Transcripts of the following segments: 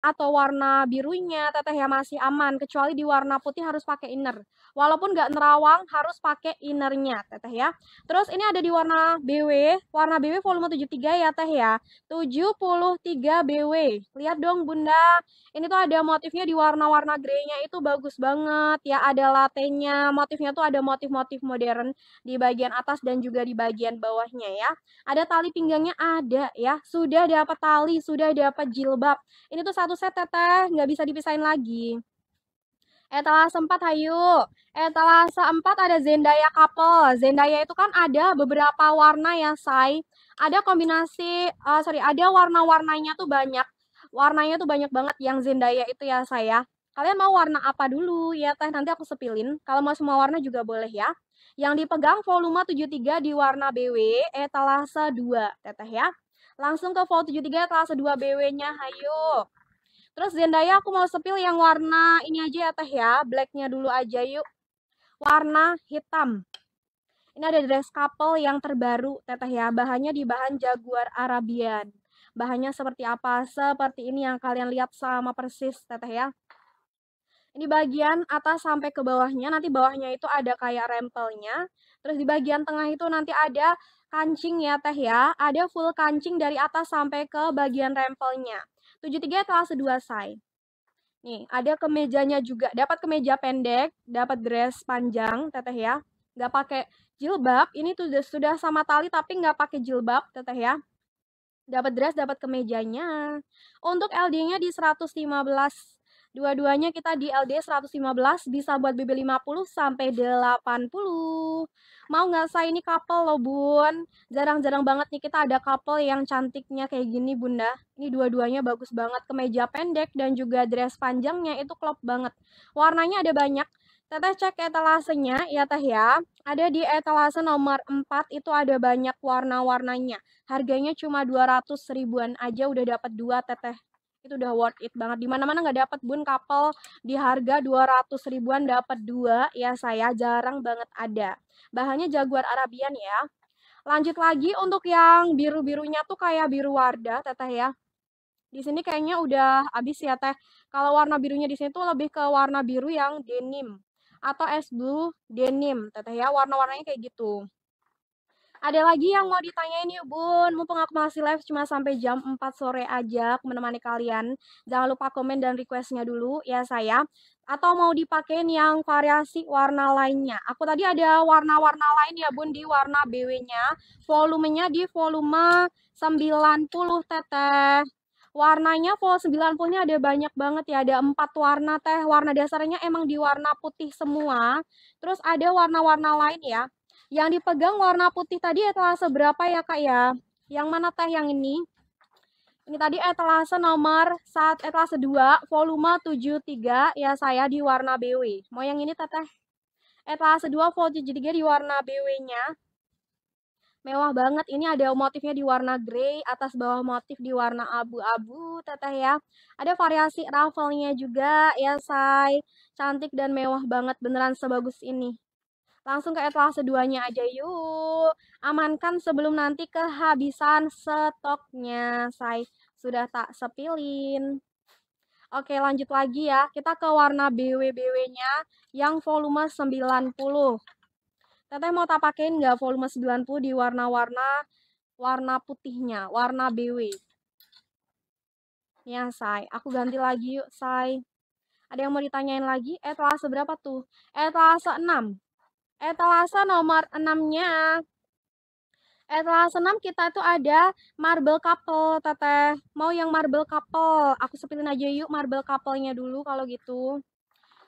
atau warna birunya teteh ya masih aman kecuali di warna putih harus pakai inner walaupun nggak nerawang harus pakai innernya teteh ya terus ini ada di warna BW warna BW volume 73 ya teh ya 73 BW lihat dong bunda ini tuh ada motifnya di warna-warna graynya itu bagus banget ya ada latenya motifnya tuh ada motif-motif modern di bagian atas dan juga di bagian bawahnya ya ada tali pinggangnya ada ya sudah dapat tali sudah dapat jilbab ini tuh satu satu set teteh, nggak bisa dipisahin lagi. Etalase eh, sempat hayu. Etalase eh, sempat ada Zendaya couple. Zendaya itu kan ada beberapa warna ya, Say. Ada kombinasi, uh, sorry, ada warna-warnanya tuh banyak. Warnanya tuh banyak banget yang Zendaya itu ya, saya. Kalian mau warna apa dulu ya, Teh? Nanti aku sepilin. Kalau mau semua warna juga boleh ya. Yang dipegang volume 73 di warna BW, etalase 2, Teteh ya. Langsung ke volume 73 etalase 2 BW-nya, hayu. Terus Zendaya aku mau sepil yang warna ini aja ya teh ya. Blacknya dulu aja yuk. Warna hitam. Ini ada dress couple yang terbaru teteh ya. Bahannya di bahan jaguar Arabian. Bahannya seperti apa? Seperti ini yang kalian lihat sama persis teteh ya. Ini bagian atas sampai ke bawahnya, nanti bawahnya itu ada kayak rempelnya. Terus di bagian tengah itu nanti ada kancing ya teh ya, ada full kancing dari atas sampai ke bagian rempelnya. 73 kelas 2 say. Nih, ada kemejanya juga. Dapat kemeja pendek, dapat dress panjang, teteh ya. Nggak pakai jilbab, ini tuh sudah sama tali tapi nggak pakai jilbab, teteh ya. Dapat dress, dapat kemejanya. Untuk LD-nya di 115 Dua-duanya kita di LD 115 bisa buat BB 50 sampai 80 mau nggak saya ini couple loh bun jarang-jarang banget nih kita ada couple yang cantiknya kayak gini bunda ini dua-duanya bagus banget kemeja pendek dan juga dress panjangnya itu klop banget warnanya ada banyak Teteh cek etalasenya ya teh ya. Ada di etalase nomor 4 itu ada banyak warna-warnanya. Harganya cuma 200 ribuan aja udah dapat dua teteh itu udah worth it banget. Dimana-mana nggak dapat bun couple di harga 200 ribuan dapat dua ya saya jarang banget ada. Bahannya jaguar Arabian ya. Lanjut lagi untuk yang biru-birunya tuh kayak biru warda teteh ya. Di sini kayaknya udah habis ya teh. Kalau warna birunya di sini tuh lebih ke warna biru yang denim atau es blue denim teteh ya warna-warnanya kayak gitu. Ada lagi yang mau ditanyain yuk Bun? Mumpung aku masih live cuma sampai jam 4 sore aja aku menemani kalian. Jangan lupa komen dan requestnya dulu ya saya. Atau mau dipakein yang variasi warna lainnya. Aku tadi ada warna-warna lain ya Bun di warna BW-nya. Volumenya di volume 90 teteh. Warnanya full 90-nya ada banyak banget ya, ada empat warna teh. Warna dasarnya emang di warna putih semua. Terus ada warna-warna lain ya. Yang dipegang warna putih tadi etalase berapa ya kak ya? Yang mana teh yang ini? Ini tadi etalase nomor saat etalase 2 volume 73 ya saya di warna BW. Mau yang ini teteh? Etalase 2 volume 73 di warna BW-nya. Mewah banget, ini ada motifnya di warna grey, atas bawah motif di warna abu-abu, teteh ya. Ada variasi ruffle-nya juga, ya say. Cantik dan mewah banget, beneran sebagus ini. Langsung ke etalase duanya aja yuk. Amankan sebelum nanti kehabisan stoknya. Saya sudah tak sepilin. Oke lanjut lagi ya. Kita ke warna BW-BW-nya yang volume 90. Teteh mau tak pakein nggak volume 90 di warna-warna warna putihnya, warna BW. Ya, Say. Aku ganti lagi yuk, Say. Ada yang mau ditanyain lagi? Etalase berapa tuh? Etalase 6 etalase nomor 6-nya. Etalase 6 kita itu ada marble couple, teteh. Mau yang marble couple. Aku sepilin aja yuk marble couple-nya dulu kalau gitu.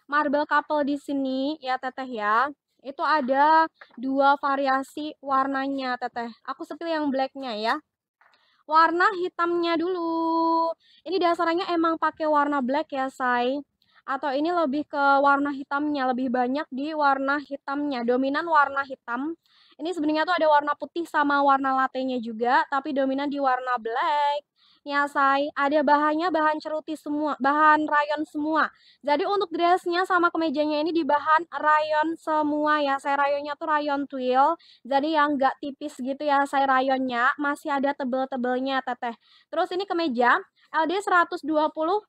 Marble couple di sini ya teteh ya. Itu ada dua variasi warnanya teteh. Aku sepil yang black-nya ya. Warna hitamnya dulu. Ini dasarnya emang pakai warna black ya, say atau ini lebih ke warna hitamnya, lebih banyak di warna hitamnya, dominan warna hitam. Ini sebenarnya tuh ada warna putih sama warna latenya juga, tapi dominan di warna black. ya say ada bahannya bahan ceruti semua, bahan rayon semua. Jadi untuk dressnya sama kemejanya ini di bahan rayon semua ya. Saya rayonnya tuh rayon twill, jadi yang nggak tipis gitu ya saya rayonnya, masih ada tebel-tebelnya teteh. Terus ini kemeja, LD 120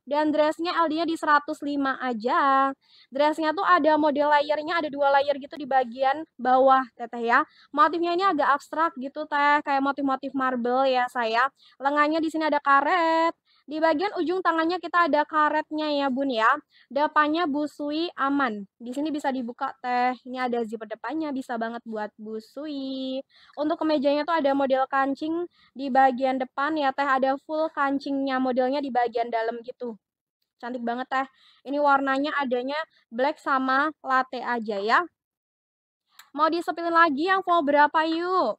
dan dressnya LD-nya di 105 aja. Dressnya tuh ada model layernya, ada dua layer gitu di bagian bawah teteh ya. Motifnya ini agak abstrak gitu teh, kayak motif-motif marble ya saya. Lengannya di sini ada karet, di bagian ujung tangannya kita ada karetnya ya bun ya. Depannya busui aman. Di sini bisa dibuka teh. Ini ada zipper depannya bisa banget buat busui. Untuk kemejanya tuh ada model kancing di bagian depan ya teh ada full kancingnya modelnya di bagian dalam gitu. Cantik banget teh. Ini warnanya adanya black sama latte aja ya. Mau disepilin lagi yang mau berapa yuk?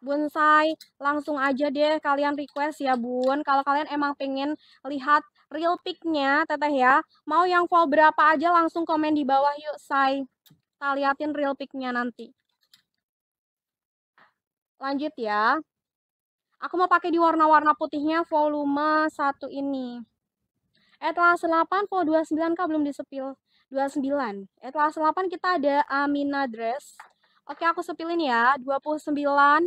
bonsai, langsung aja deh kalian request ya bun. Kalau kalian emang pengen lihat real picnya teteh ya, mau yang full berapa aja langsung komen di bawah yuk say. Kita liatin real picnya nanti. Lanjut ya. Aku mau pakai di warna-warna putihnya volume satu ini. Atlas 8 volume 29 kah belum disepil? 29. Etalase 8 kita ada Amina Dress. Oke, aku sepilin ya. 29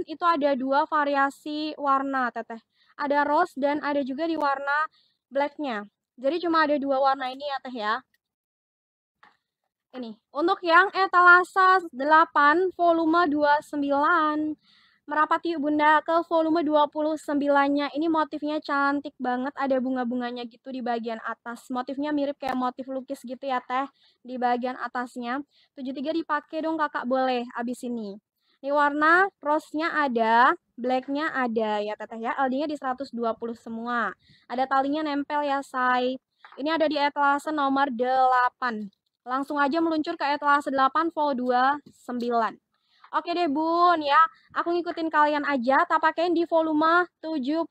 itu ada dua variasi warna, Teteh. Ada rose dan ada juga di warna blacknya. Jadi cuma ada dua warna ini ya, Teh ya. Ini, untuk yang etalase 8 volume 29. Merapat bunda ke volume 29-nya. Ini motifnya cantik banget, ada bunga-bunganya gitu di bagian atas. Motifnya mirip kayak motif lukis gitu ya teh, di bagian atasnya. 73 dipakai dong kakak boleh abis ini. Ini warna rose-nya ada, black-nya ada ya teteh ya. LD-nya di 120 semua. Ada talinya nempel ya say. Ini ada di etalase nomor 8. Langsung aja meluncur ke etalase 8 vol 29. Oke deh Bun ya, aku ngikutin kalian aja, tak pakein di volume 73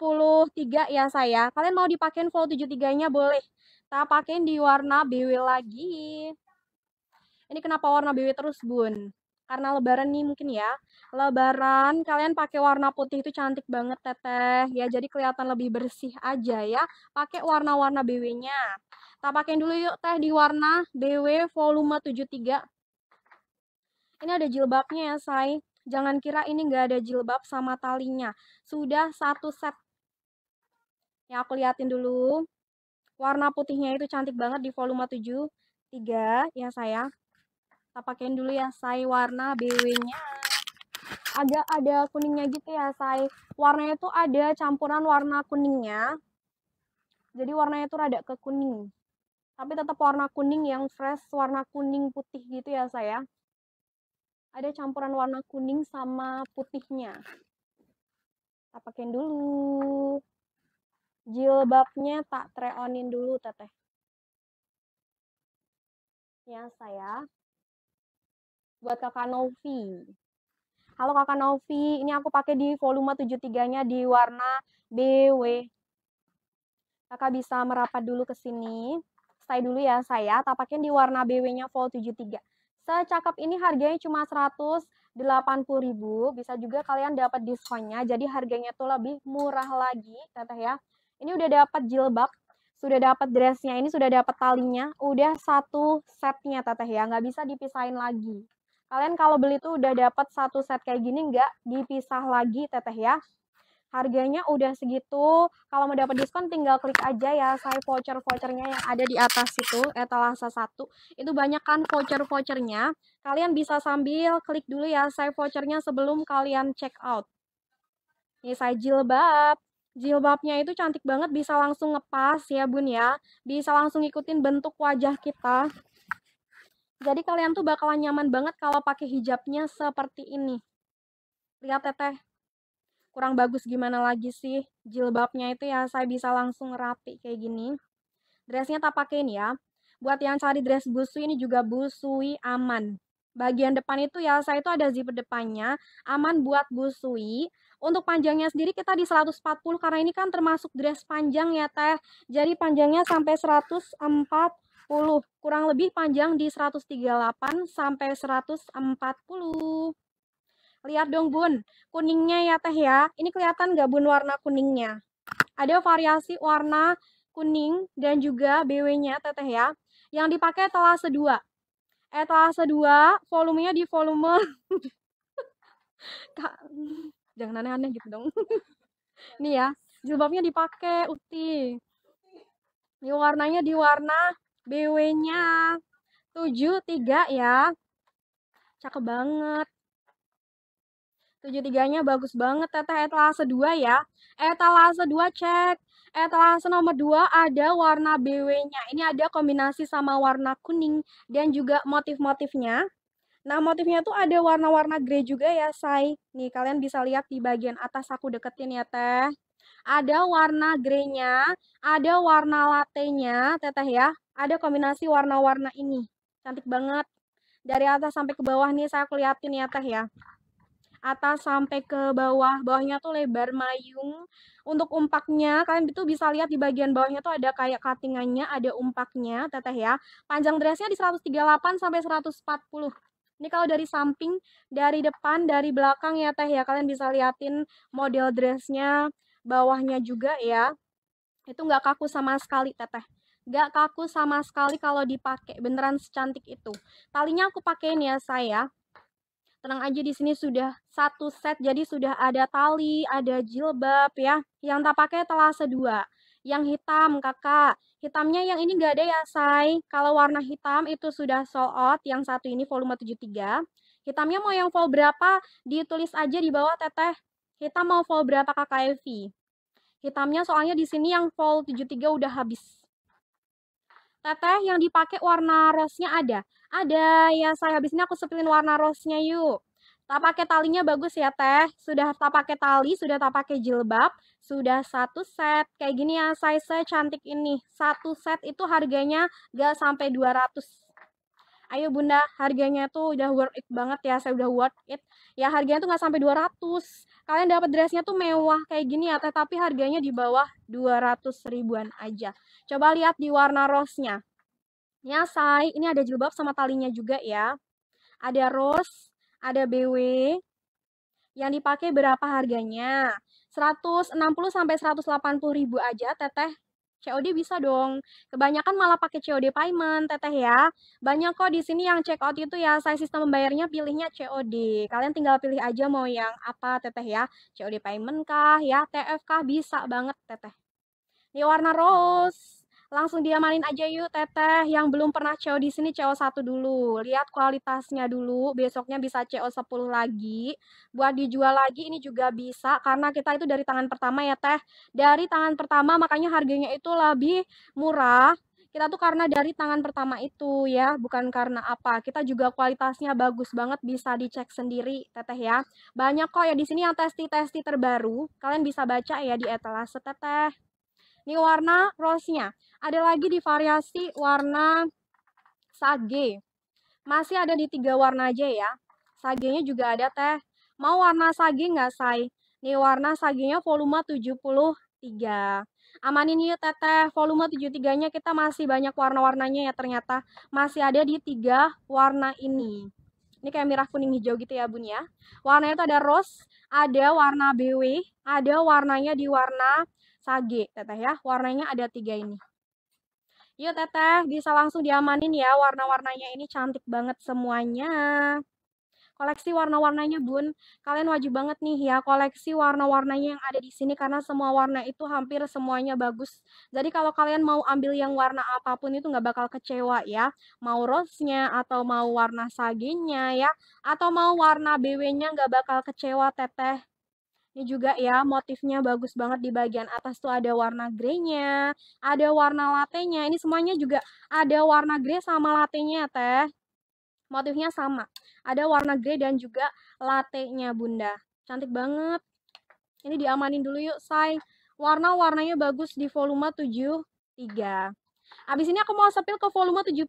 ya saya. Kalian mau dipakein volume 73-nya boleh. Tak pakein di warna BW lagi. Ini kenapa warna BW terus Bun? Karena lebaran nih mungkin ya. Lebaran kalian pakai warna putih itu cantik banget teteh ya. Jadi kelihatan lebih bersih aja ya. Pakai warna-warna BW-nya. Tak pakein dulu yuk teh di warna BW volume 73. Ini ada jilbabnya ya, Say. Jangan kira ini nggak ada jilbab sama talinya. Sudah satu set. Ya, aku liatin dulu. Warna putihnya itu cantik banget di volume 7. 3 ya, saya. Kita pakein dulu ya, Say, warna BW-nya. Agak ada kuningnya gitu ya, Say. Warnanya itu ada campuran warna kuningnya. Jadi warnanya itu rada kekuning. Tapi tetap warna kuning yang fresh, warna kuning putih gitu ya, saya ada campuran warna kuning sama putihnya. Kita pakein dulu. Jilbabnya tak treonin dulu, Teteh. Ya, saya. Buat Kakak Novi. Halo Kakak Novi, ini aku pakai di volume 73-nya di warna BW. Kakak bisa merapat dulu ke sini. Stay dulu ya saya, tak pakai di warna BW-nya Vol 73 secakap ini harganya cuma 180 ribu bisa juga kalian dapat diskonnya jadi harganya tuh lebih murah lagi teteh ya ini udah dapat jilbab sudah dapat dressnya ini sudah dapat talinya udah satu setnya teteh ya nggak bisa dipisahin lagi kalian kalau beli tuh udah dapat satu set kayak gini nggak dipisah lagi teteh ya Harganya udah segitu. Kalau mau dapat diskon tinggal klik aja ya saya voucher-vouchernya yang ada di atas itu etalase satu. Itu banyak kan voucher-vouchernya. Kalian bisa sambil klik dulu ya saya vouchernya sebelum kalian check out. Ini saya jilbab. Jilbabnya itu cantik banget bisa langsung ngepas ya bun ya. Bisa langsung ngikutin bentuk wajah kita. Jadi kalian tuh bakalan nyaman banget kalau pakai hijabnya seperti ini. Lihat teteh kurang bagus gimana lagi sih jilbabnya itu ya saya bisa langsung rapi kayak gini dressnya tak pakai pakein ya buat yang cari dress busui ini juga busui aman bagian depan itu ya saya itu ada zipper depannya aman buat busui untuk panjangnya sendiri kita di 140 karena ini kan termasuk dress panjang ya teh jadi panjangnya sampai 140 kurang lebih panjang di 138 sampai 140 Lihat dong Bun, kuningnya ya teh ya. Ini kelihatan nggak Bun warna kuningnya? Ada variasi warna kuning dan juga BW-nya teteh ya. Yang dipakai sedua. eh Etalase sedua, volumenya di volume Kak, jangan aneh-aneh gitu dong. Nih ya, jilbabnya dipakai uti. Ini warnanya di warna BW-nya 73 ya. Cakep banget. 73-nya bagus banget teteh eh, etalase 2 ya. Etalase eh, 2 cek. Etalase eh, nomor 2 ada warna BW-nya. Ini ada kombinasi sama warna kuning dan juga motif-motifnya. Nah, motifnya tuh ada warna-warna grey juga ya, Say. Nih, kalian bisa lihat di bagian atas aku deketin ya, Teh. Ada warna grey-nya, ada warna latte-nya, Teteh ya. Ada kombinasi warna-warna ini. Cantik banget. Dari atas sampai ke bawah nih saya keliatin ya, Teh ya atas sampai ke bawah. Bawahnya tuh lebar mayung. Untuk umpaknya, kalian itu bisa lihat di bagian bawahnya tuh ada kayak katingannya, ada umpaknya, teteh ya. Panjang dressnya di 138 sampai 140. Ini kalau dari samping, dari depan, dari belakang ya teh ya. Kalian bisa liatin model dressnya, bawahnya juga ya. Itu nggak kaku sama sekali teteh gak kaku sama sekali kalau dipakai beneran secantik itu talinya aku pakein ya saya Tenang aja di sini sudah satu set, jadi sudah ada tali, ada jilbab ya. Yang tak pakai telah sedua. Yang hitam kakak, hitamnya yang ini nggak ada ya say. Kalau warna hitam itu sudah sold out, yang satu ini volume 73. Hitamnya mau yang full berapa? Ditulis aja di bawah teteh. Hitam mau full berapa kakak Evi? Hitamnya soalnya di sini yang full 73 udah habis. Teteh yang dipakai warna rosnya ada. Ada, ya saya habis ini aku sepilin warna rose-nya yuk. Tak pakai talinya bagus ya teh. Sudah tak pakai tali, sudah tak pakai jilbab, sudah satu set. Kayak gini ya saya cantik ini. Satu set itu harganya gak sampai 200. Ayo bunda, harganya tuh udah worth it banget ya. Saya udah worth it. Ya harganya tuh gak sampai 200. Kalian dapat dressnya tuh mewah kayak gini ya teh. Tapi harganya di bawah 200 ribuan aja. Coba lihat di warna rose-nya saya ini ada jilbab sama talinya juga ya. Ada rose, ada BW. Yang dipakai berapa harganya? 160 sampai 180 ribu aja, teteh. COD bisa dong. Kebanyakan malah pakai COD payment, teteh ya. Banyak kok di sini yang check out itu ya, saya sistem membayarnya pilihnya COD. Kalian tinggal pilih aja mau yang apa, teteh ya. COD payment kah, ya TF kah, bisa banget, teteh. Ini warna rose. Langsung diamanin aja yuk teteh yang belum pernah CO di sini co satu dulu. Lihat kualitasnya dulu, besoknya bisa CO10 lagi. Buat dijual lagi ini juga bisa karena kita itu dari tangan pertama ya teh. Dari tangan pertama makanya harganya itu lebih murah kita tuh karena dari tangan pertama itu ya, bukan karena apa. Kita juga kualitasnya bagus banget bisa dicek sendiri, Teteh ya. Banyak kok ya di sini yang testi-testi terbaru. Kalian bisa baca ya di etalase Teteh. Ini warna rose-nya. Ada lagi di variasi warna sage. Masih ada di tiga warna aja ya. Sagenya juga ada teh. Mau warna sage nggak, Say? Ini warna sagenya volume 73. Amanin yuk teteh, volume 73-nya kita masih banyak warna-warnanya ya ternyata. Masih ada di tiga warna ini. Ini kayak merah, kuning, hijau gitu ya bun ya. Warnanya itu ada rose, ada warna BW, ada warnanya di warna sage teteh ya. Warnanya ada tiga ini. Yuk teteh bisa langsung diamanin ya warna-warnanya ini cantik banget semuanya. Koleksi warna-warnanya bun, kalian wajib banget nih ya koleksi warna-warnanya yang ada di sini karena semua warna itu hampir semuanya bagus. Jadi kalau kalian mau ambil yang warna apapun itu nggak bakal kecewa ya. Mau rose-nya atau mau warna sagenya ya, atau mau warna BW-nya nggak bakal kecewa teteh. Ini juga ya motifnya bagus banget di bagian atas tuh ada warna grey-nya, ada warna latenya. Ini semuanya juga ada warna grey sama latenya teh. Motifnya sama. Ada warna grey dan juga latenya bunda. Cantik banget. Ini diamanin dulu yuk say. Warna-warnanya bagus di volume 73. Abis ini aku mau sepil ke volume 77.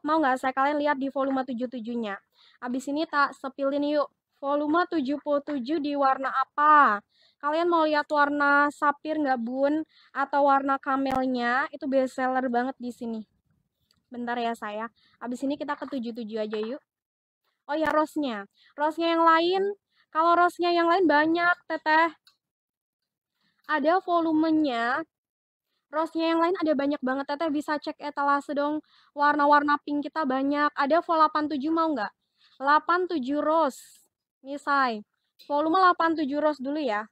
Mau nggak saya kalian lihat di volume 77-nya? Abis ini tak sepilin yuk. Volume 77 di warna apa? Kalian mau lihat warna sapir nggak bun? Atau warna kamelnya? Itu best seller banget di sini. Bentar ya saya. Abis ini kita ke 77 aja yuk. Oh ya rosnya. Rosnya yang lain. Kalau rosnya yang lain banyak teteh. Ada volumenya. Rosnya yang lain ada banyak banget teteh. Bisa cek etalase dong. Warna-warna pink kita banyak. Ada vol 87 mau nggak? 87 rose. Misai. Volume 87 Rose dulu ya.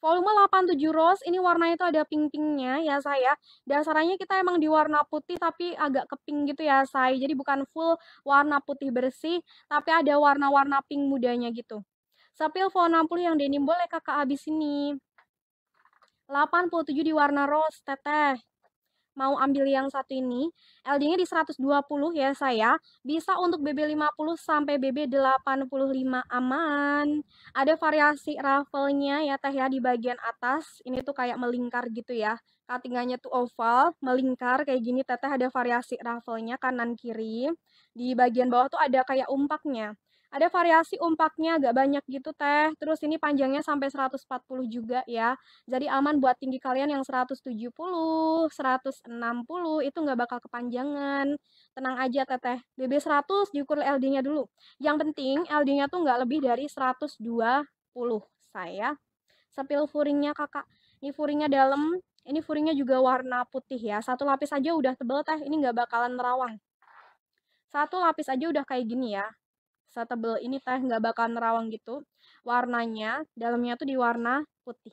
Volume 87 Rose, ini warna itu ada pink-pinknya ya saya. Dasarnya kita emang di warna putih tapi agak keping gitu ya saya. Jadi bukan full warna putih bersih, tapi ada warna-warna pink mudanya gitu. Sepil volume 60 yang denim boleh kakak habis ini. 87 di warna rose, teteh mau ambil yang satu ini, LD-nya di 120 ya saya. Bisa untuk BB50 sampai BB85 aman. Ada variasi ruffle-nya ya teh ya di bagian atas. Ini tuh kayak melingkar gitu ya. katingannya tuh oval, melingkar kayak gini teteh ada variasi ruffle-nya kanan kiri. Di bagian bawah tuh ada kayak umpaknya. Ada variasi umpaknya agak banyak gitu teh. Terus ini panjangnya sampai 140 juga ya. Jadi aman buat tinggi kalian yang 170, 160 itu nggak bakal kepanjangan. Tenang aja teteh. BB100 diukur LD-nya dulu. Yang penting LD-nya tuh nggak lebih dari 120 saya. Sepil furingnya kakak. Ini furingnya dalam, ini furingnya juga warna putih ya. Satu lapis aja udah tebel teh, ini nggak bakalan merawang. Satu lapis aja udah kayak gini ya setebel ini teh nggak bakal nerawang gitu warnanya dalamnya tuh diwarna putih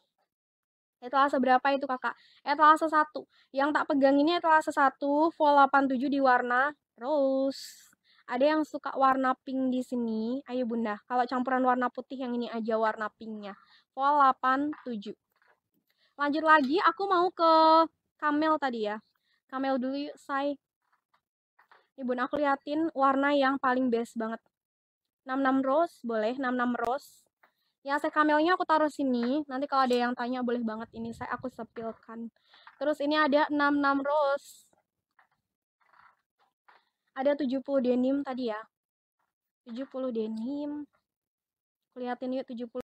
etalase berapa itu kakak etalase satu yang tak pegang ini etalase satu vol 87 di warna rose ada yang suka warna pink di sini ayo bunda kalau campuran warna putih yang ini aja warna pinknya vol 87 lanjut lagi aku mau ke kamel tadi ya kamel dulu yuk say Ibu, aku liatin warna yang paling best banget. 66 rose boleh 66 rose yang saya kamelnya aku taruh sini nanti kalau ada yang tanya boleh banget ini saya aku sepilkan terus ini ada 66 rose ada 70 denim tadi ya 70 denim. Kelihatin yuk 70